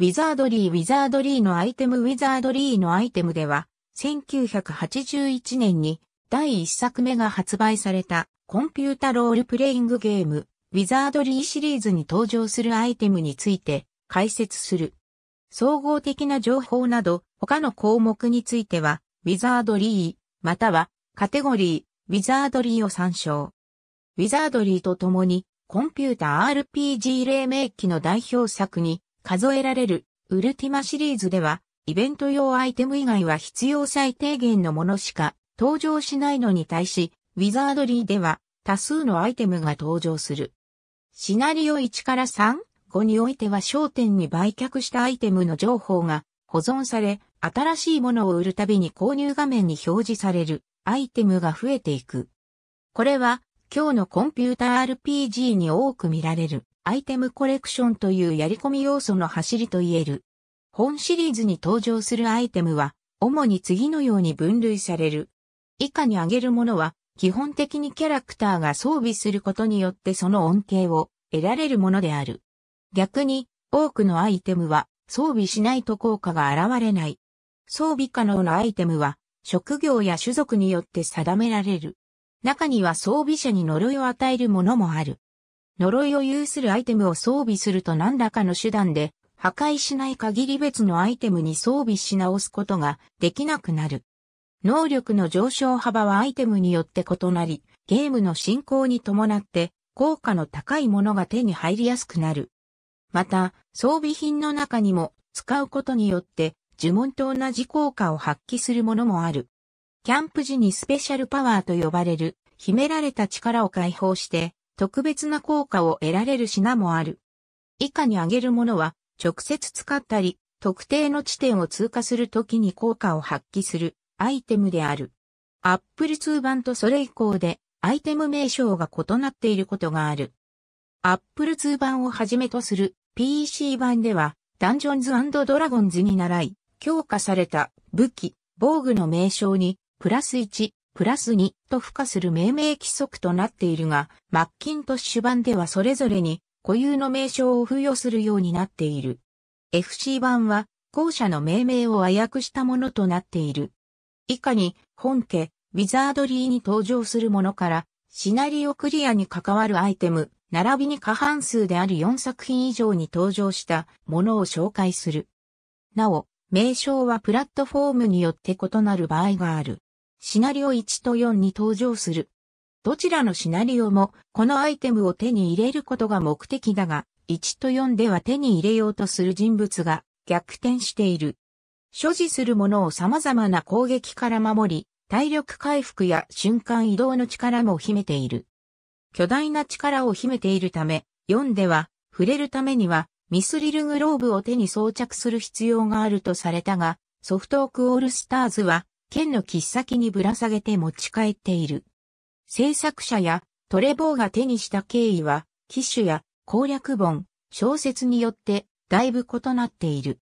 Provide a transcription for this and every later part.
ウィザードリーウィザードリーのアイテムウィザードリーのアイテムでは、1981年に第1作目が発売されたコンピュータロールプレイングゲーム、ウィザードリーシリーズに登場するアイテムについて解説する。総合的な情報など他の項目については、ウィザードリー、またはカテゴリー、ウィザードリーを参照。ウィザードリーと共に、コンピュータ RPG 黎明期の代表作に数えられるウルティマシリーズでは、イベント用アイテム以外は必要最低限のものしか登場しないのに対し、ウィザードリーでは多数のアイテムが登場する。シナリオ1から3、5においては焦点に売却したアイテムの情報が保存され、新しいものを売るたびに購入画面に表示されるアイテムが増えていく。これは今日のコンピュータ RPG に多く見られるアイテムコレクションというやり込み要素の走りと言える。本シリーズに登場するアイテムは、主に次のように分類される。以下に挙げるものは、基本的にキャラクターが装備することによってその恩恵を得られるものである。逆に、多くのアイテムは装備しないと効果が現れない。装備可能なアイテムは、職業や種族によって定められる。中には装備者に呪いを与えるものもある。呪いを有するアイテムを装備すると何らかの手段で破壊しない限り別のアイテムに装備し直すことができなくなる。能力の上昇幅はアイテムによって異なり、ゲームの進行に伴って効果の高いものが手に入りやすくなる。また、装備品の中にも使うことによって呪文と同じ効果を発揮するものもある。キャンプ時にスペシャルパワーと呼ばれる秘められた力を解放して特別な効果を得られる品もある。以下に挙げるものは、直接使ったり、特定の地点を通過するときに効果を発揮するアイテムである。アップル2版とそれ以降でアイテム名称が異なっていることがある。アップル2版をはじめとする PC 版では、ダンジョンズドラゴンズに習い、強化された武器、防具の名称に、プラス1、プラス2と付加する命名規則となっているが、マッキントッシュ版ではそれぞれに固有の名称を付与するようになっている。FC 版は、後者の命名を和訳したものとなっている。以下に、本家、ウィザードリーに登場するものから、シナリオクリアに関わるアイテム、並びに過半数である4作品以上に登場したものを紹介する。なお、名称はプラットフォームによって異なる場合がある。シナリオ1と4に登場する。どちらのシナリオも、このアイテムを手に入れることが目的だが、1と4では手に入れようとする人物が逆転している。所持するものを様々な攻撃から守り、体力回復や瞬間移動の力も秘めている。巨大な力を秘めているため、4では、触れるためには、ミスリルグローブを手に装着する必要があるとされたが、ソフトオクオールスターズは、剣の切っ先にぶら下げて持ち帰っている。制作者やトレボーが手にした経緯は、機種や攻略本、小説によってだいぶ異なっている。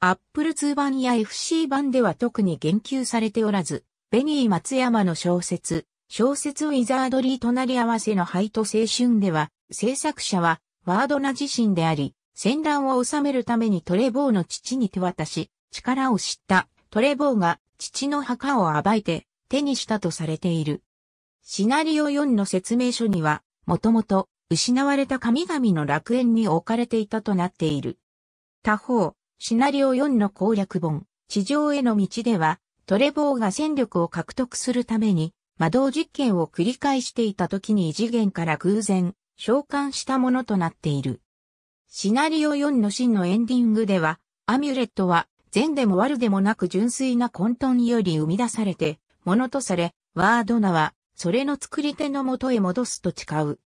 アップル2版や FC 版では特に言及されておらず、ベニー松山の小説、小説ウィザードリー隣り合わせの灰と青春では、制作者はワードナ自身であり、戦乱を収めるためにトレボーの父に手渡し、力を知ったトレボーが父の墓を暴いて手にしたとされている。シナリオ4の説明書には、もともと失われた神々の楽園に置かれていたとなっている。他方、シナリオ4の攻略本、地上への道では、トレボーが戦力を獲得するために、魔導実験を繰り返していた時に異次元から偶然、召喚したものとなっている。シナリオ4の真のエンディングでは、アミュレットは善でも悪でもなく純粋な混沌より生み出されて、ものとされ、ワードナは、それの作り手のもとへ戻すと誓う。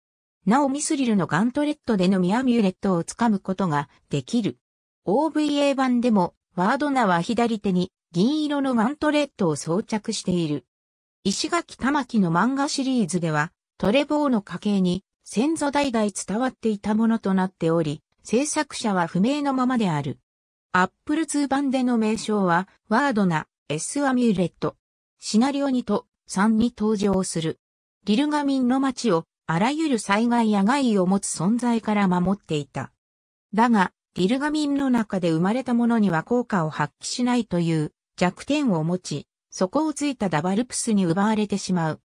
なおミスリルのガントレットでのミアミュレットを掴むことができる。OVA 版でも、ワードナは左手に銀色のガントレットを装着している。石垣玉木の漫画シリーズでは、トレボーの家系に先祖代々伝わっていたものとなっており、制作者は不明のままである。Apple 2版での名称は、ワードな S アミューレット。シナリオ2と3に登場する。リルガミンの街を、あらゆる災害や害を持つ存在から守っていた。だが、リルガミンの中で生まれたものには効果を発揮しないという弱点を持ち、底をついたダバルプスに奪われてしまう。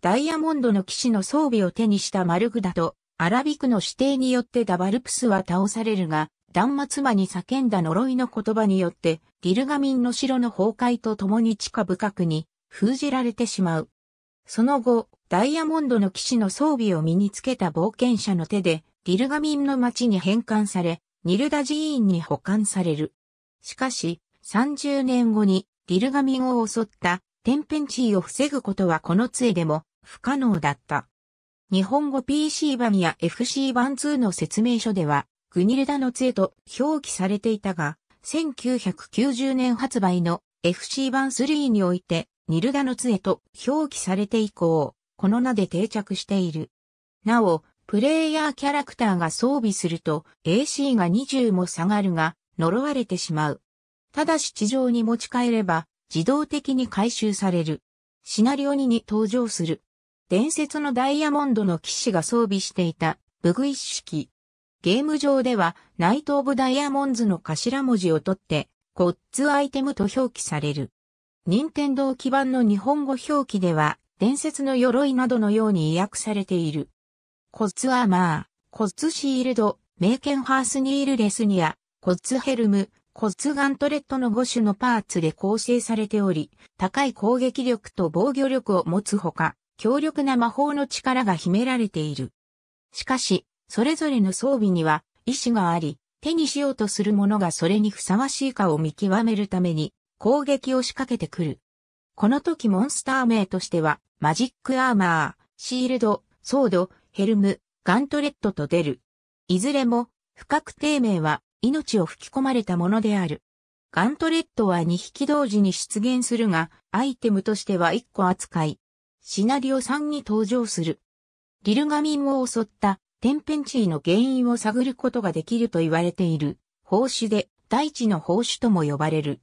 ダイヤモンドの騎士の装備を手にしたマルグダと、アラビクの指定によってダバルプスは倒されるが、断末魔に叫んだ呪いの言葉によって、ディルガミンの城の崩壊と共に地下深くに封じられてしまう。その後、ダイヤモンドの騎士の装備を身につけた冒険者の手で、ディルガミンの町に返還され、ニルダ寺院に保管される。しかし、30年後にディルガミンを襲った天変地異を防ぐことはこの杖でも不可能だった。日本語 PC 版や FC 版2の説明書では、グニルダの杖と表記されていたが、1990年発売の FC 版3において、ニルダの杖と表記されて以降、この名で定着している。なお、プレイヤーキャラクターが装備すると AC が20も下がるが、呪われてしまう。ただし地上に持ち帰れば、自動的に回収される。シナリオ2に登場する。伝説のダイヤモンドの騎士が装備していた、ブグ一式。ゲーム上では、ナイト・オブ・ダイヤモンズの頭文字を取って、ゴッツアイテムと表記される。任天堂基盤の日本語表記では、伝説の鎧などのように訳されている。コッツアーマー、コツシールド、メイケンハースニールレスニア、コッツヘルム、コッツガントレットの5種のパーツで構成されており、高い攻撃力と防御力を持つほか、強力な魔法の力が秘められている。しかし、それぞれの装備には意志があり、手にしようとする者がそれにふさわしいかを見極めるために攻撃を仕掛けてくる。この時モンスター名としては、マジックアーマー、シールド、ソード、ヘルム、ガントレットと出る。いずれも、不確定名は命を吹き込まれたものである。ガントレットは2匹同時に出現するが、アイテムとしては1個扱い。シナリオ3に登場する。リルガミンを襲った天変地異の原因を探ることができると言われている、宝種で、大地の宝種とも呼ばれる。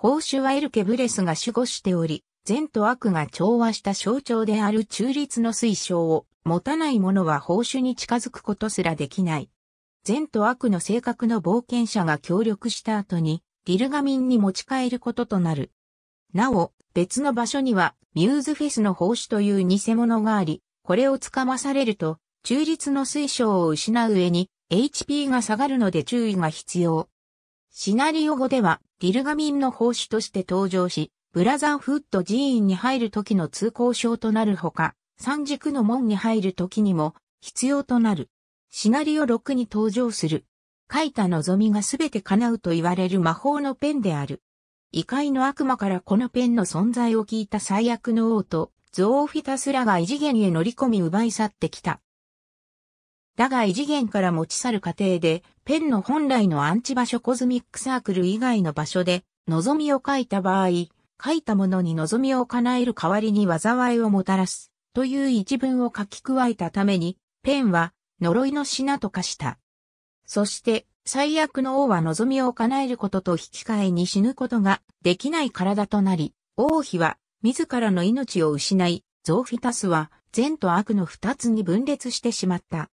宝種はエルケブレスが守護しており、善と悪が調和した象徴である中立の推奨を持たない者は宝酬に近づくことすらできない。善と悪の性格の冒険者が協力した後に、ギルガミンに持ち帰ることとなる。なお、別の場所には、ミューズフェスの宝酬という偽物があり、これをつかまされると、中立の水晶を失う上に HP が下がるので注意が必要。シナリオ後ではディルガミンの報酬として登場し、ブラザーフッド寺院に入る時の通行証となるほか、三軸の門に入る時にも必要となる。シナリオ6に登場する。書いた望みがすべて叶うと言われる魔法のペンである。異界の悪魔からこのペンの存在を聞いた最悪の王と、ゾオフィタスらが異次元へ乗り込み奪い去ってきた。だが異次元から持ち去る過程で、ペンの本来のアンチ場所コズミックサークル以外の場所で、望みを書いた場合、書いたものに望みを叶える代わりに災いをもたらす、という一文を書き加えたために、ペンは、呪いの品と化した。そして、最悪の王は望みを叶えることと引き換えに死ぬことができない体となり、王妃は自らの命を失い、ゾーフィタスは善と悪の二つに分裂してしまった。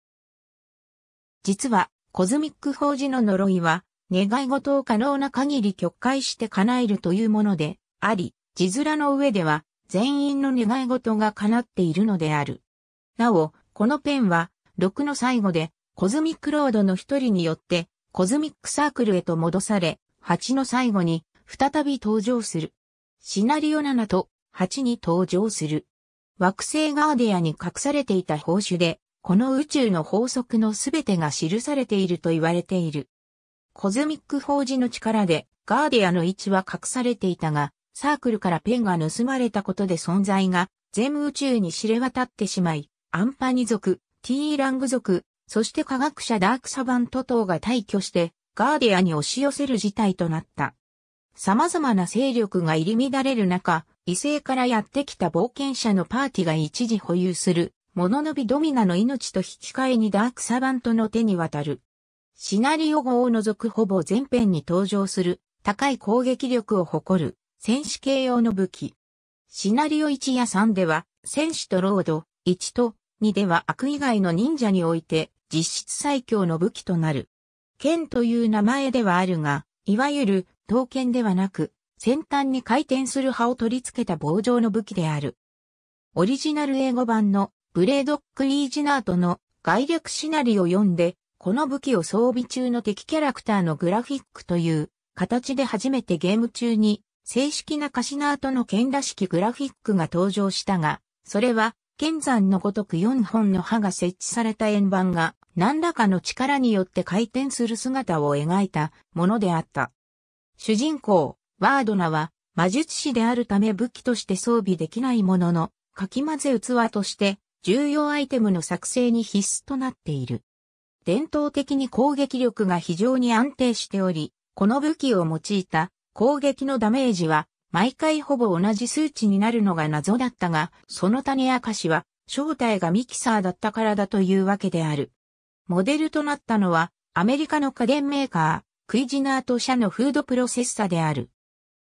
実は、コズミック法事の呪いは、願い事を可能な限り曲解して叶えるというもので、あり、字面の上では、全員の願い事が叶っているのである。なお、このペンは、6の最後で、コズミックロードの一人によって、コズミックサークルへと戻され、8の最後に、再び登場する。シナリオ7と8に登場する。惑星ガーディアに隠されていた報酬で、この宇宙の法則のすべてが記されていると言われている。コズミック法事の力でガーディアの位置は隠されていたが、サークルからペンが盗まれたことで存在が全宇宙に知れ渡ってしまい、アンパニ族、ティーラング族、そして科学者ダークサバント等が退去して、ガーディアに押し寄せる事態となった。様々な勢力が入り乱れる中、異性からやってきた冒険者のパーティが一時保有するモノノビドミナの命と引き換えにダークサバントの手に渡る。シナリオ号を除くほぼ全編に登場する高い攻撃力を誇る戦士系用の武器。シナリオ1や3では戦士とロード、1と2では悪以外の忍者において実質最強の武器となる。剣という名前ではあるが、いわゆる刀剣ではなく、先端に回転する刃を取り付けた棒状の武器である。オリジナル英語版のブレードック・リージナートの概略シナリオを読んで、この武器を装備中の敵キャラクターのグラフィックという形で初めてゲーム中に正式なカシナートの剣らしきグラフィックが登場したが、それは剣山のごとく4本の刃が設置された円盤が何らかの力によって回転する姿を描いたものであった。主人公、ワードナは魔術師であるため武器として装備できないものの、かき混ぜ器として重要アイテムの作成に必須となっている。伝統的に攻撃力が非常に安定しており、この武器を用いた攻撃のダメージは毎回ほぼ同じ数値になるのが謎だったが、その種明かしは正体がミキサーだったからだというわけである。モデルとなったのはアメリカの家電メーカー、クイジナート社のフードプロセッサである。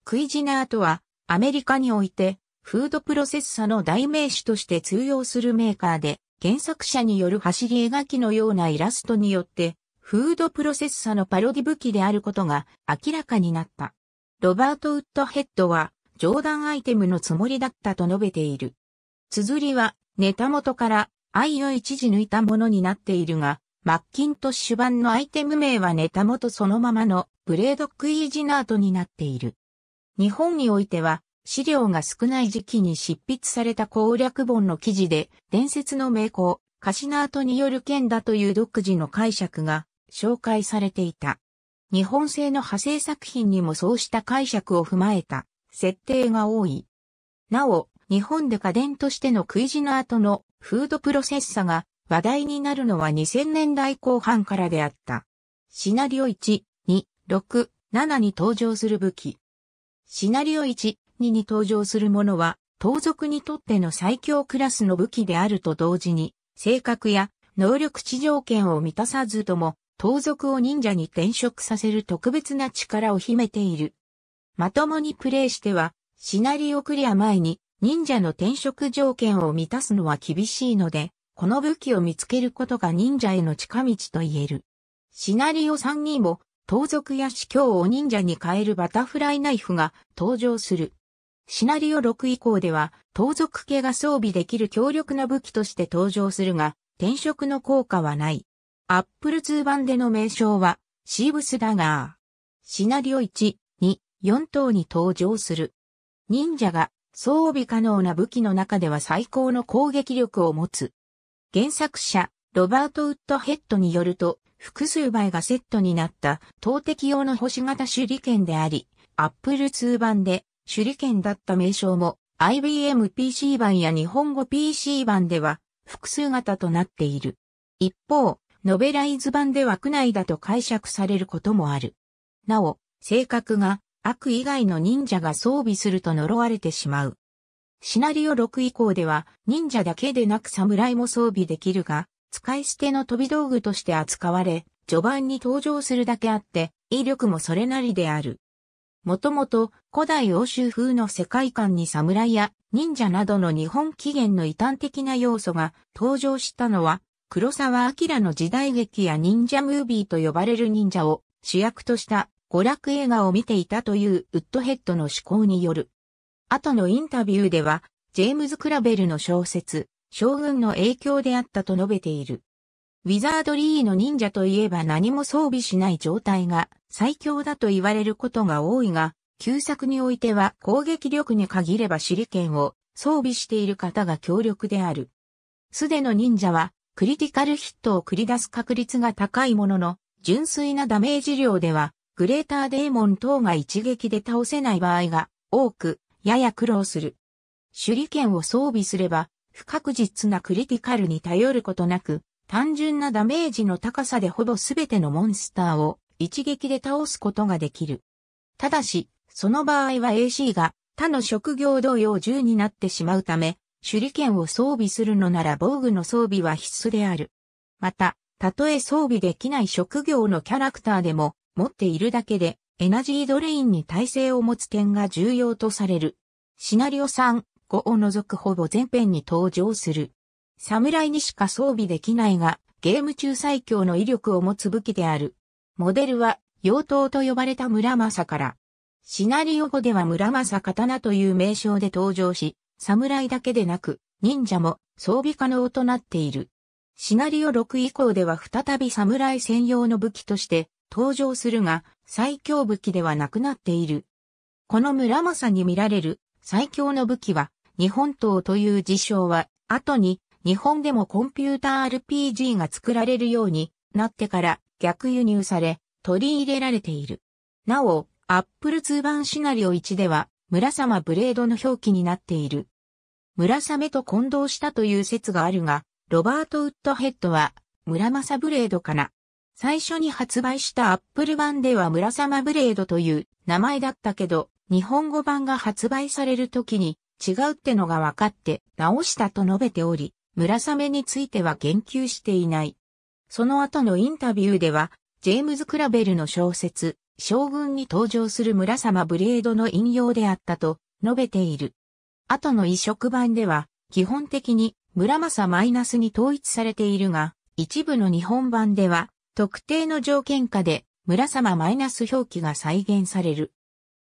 クイジナートはアメリカにおいてフードプロセッサの代名詞として通用するメーカーで、原作者による走り描きのようなイラストによって、フードプロセッサのパロディ武器であることが明らかになった。ロバート・ウッドヘッドは、冗談アイテムのつもりだったと述べている。綴りは、ネタ元から愛を一時抜いたものになっているが、マッキントッシュ版のアイテム名はネタ元そのままのブレードクイージナートになっている。日本においては、資料が少ない時期に執筆された攻略本の記事で、伝説の名工、カシナートによる剣だという独自の解釈が紹介されていた。日本製の派生作品にもそうした解釈を踏まえた設定が多い。なお、日本で家電としてのクイジナートのフードプロセッサが話題になるのは2000年代後半からであった。シナリオ1、2、6、7に登場する武器。シナリオ1、にに登場するものは、盗賊にとっての最強クラスの武器であると同時に、性格や能力値条件を満たさずとも、盗賊を忍者に転職させる特別な力を秘めている。まともにプレイしては、シナリオクリア前に忍者の転職条件を満たすのは厳しいので、この武器を見つけることが忍者への近道と言える。シナリオ3人も、盗賊や司教を忍者に変えるバタフライナイフが登場する。シナリオ6以降では、盗賊系が装備できる強力な武器として登場するが、転職の効果はない。アップル2版での名称は、シーブスダガー。シナリオ1、2、4等に登場する。忍者が装備可能な武器の中では最高の攻撃力を持つ。原作者、ロバート・ウッドヘッドによると、複数倍がセットになった投擲用の星型手裏剣であり、アップル2版で手裏剣だった名称も IBM PC 版や日本語 PC 版では複数型となっている。一方、ノベライズ版では区内だと解釈されることもある。なお、性格が悪以外の忍者が装備すると呪われてしまう。シナリオ6以降では忍者だけでなく侍も装備できるが、使い捨ての飛び道具として扱われ、序盤に登場するだけあって、威力もそれなりである。もともと古代欧州風の世界観に侍や忍者などの日本起源の異端的な要素が登場したのは黒沢明の時代劇や忍者ムービーと呼ばれる忍者を主役とした娯楽映画を見ていたというウッドヘッドの思考による。後のインタビューでは、ジェームズ・クラベルの小説、将軍の影響であったと述べている。ウィザードリーの忍者といえば何も装備しない状態が最強だと言われることが多いが、旧作においては攻撃力に限れば手裏剣を装備している方が強力である。素手の忍者はクリティカルヒットを繰り出す確率が高いものの、純粋なダメージ量では、グレーターデーモン等が一撃で倒せない場合が多く、やや苦労する。手裏剣を装備すれば、不確実なクリティカルに頼ることなく、単純なダメージの高さでほぼ全てのモンスターを一撃で倒すことができる。ただし、その場合は AC が他の職業同様10になってしまうため、手裏剣を装備するのなら防具の装備は必須である。また、たとえ装備できない職業のキャラクターでも持っているだけでエナジードレインに耐性を持つ点が重要とされる。シナリオ3、5を除くほぼ全編に登場する。侍にしか装備できないが、ゲーム中最強の威力を持つ武器である。モデルは、妖刀と呼ばれた村正から。シナリオ後では村正刀という名称で登場し、侍だけでなく、忍者も装備可能となっている。シナリオ6以降では再び侍専用の武器として登場するが、最強武器ではなくなっている。この村正に見られる最強の武器は、日本刀という事象は、後に日本でもコンピューター RPG が作られるようになってから逆輸入され、取り入れられている。なお、Apple 2版シナリオ1では、村様ブレードの表記になっている。村雨と混同したという説があるが、ロバート・ウッドヘッドは、村正ブレードかな。最初に発売したアップル版では村様ブレードという名前だったけど、日本語版が発売される時に違うってのが分かって直したと述べており、村雨については言及していない。その後のインタビューでは、ジェームズ・クラベルの小説、将軍に登場する村様ブレードの引用であったと述べている。後の移植版では、基本的に村政マイナスに統一されているが、一部の日本版では、特定の条件下で村様マイナス表記が再現される。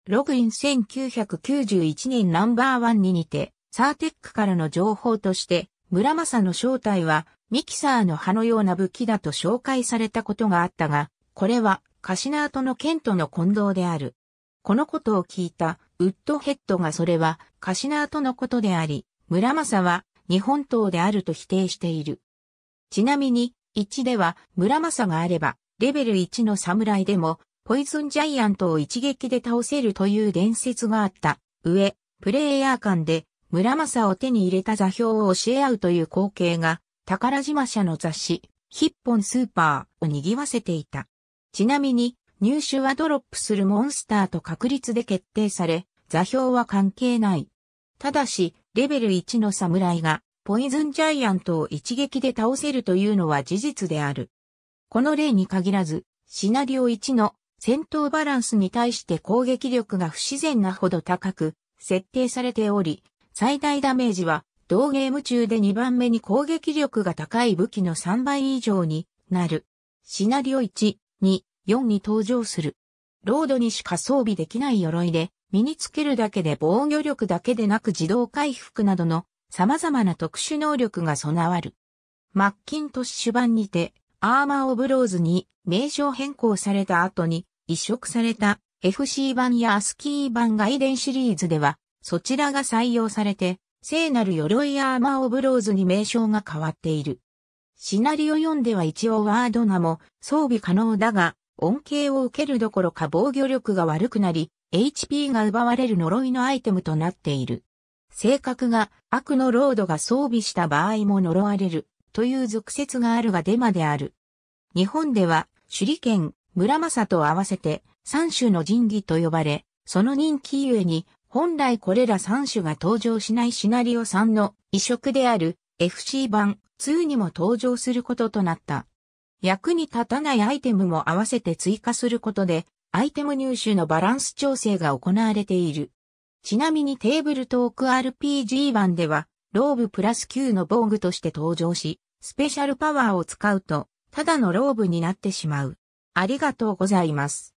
ログイン1991年ナンバーワンににて、サーテックからの情報として、村正の正体はミキサーの刃のような武器だと紹介されたことがあったが、これはカシナートの剣との混同である。このことを聞いたウッドヘッドがそれはカシナートのことであり、村正は日本刀であると否定している。ちなみに、1では村正があれば、レベル1の侍でも、ポイズンジャイアントを一撃で倒せるという伝説があった。上、プレイヤー間で村正を手に入れた座標を教え合うという光景が、宝島社の雑誌、ヒッポンスーパーを賑わせていた。ちなみに、入手はドロップするモンスターと確率で決定され、座標は関係ない。ただし、レベル1の侍が、ポイズンジャイアントを一撃で倒せるというのは事実である。この例に限らず、シナリオ1の戦闘バランスに対して攻撃力が不自然なほど高く設定されており、最大ダメージは、同ゲーム中で2番目に攻撃力が高い武器の3倍以上になる。シナリオ1、2、4に登場する。ロードにしか装備できない鎧で、身につけるだけで防御力だけでなく自動回復などの様々な特殊能力が備わる。マッキントッシュ版にて、アーマーオブローズに名称変更された後に移植された FC 版やアスキー版外伝シリーズではそちらが採用されて、聖なる鎧アーマーオブローズに名称が変わっている。シナリオ4では一応ワード名も装備可能だが、恩恵を受けるどころか防御力が悪くなり、HP が奪われる呪いのアイテムとなっている。性格が悪のロードが装備した場合も呪われるという俗説があるがデマである。日本では手裏剣、村正と合わせて三種の神器と呼ばれ、その人気ゆえに本来これら3種が登場しないシナリオ3の移植である FC 版2にも登場することとなった。役に立たないアイテムも合わせて追加することで、アイテム入手のバランス調整が行われている。ちなみにテーブルトーク RPG 版では、ローブプラス9の防具として登場し、スペシャルパワーを使うと、ただのローブになってしまう。ありがとうございます。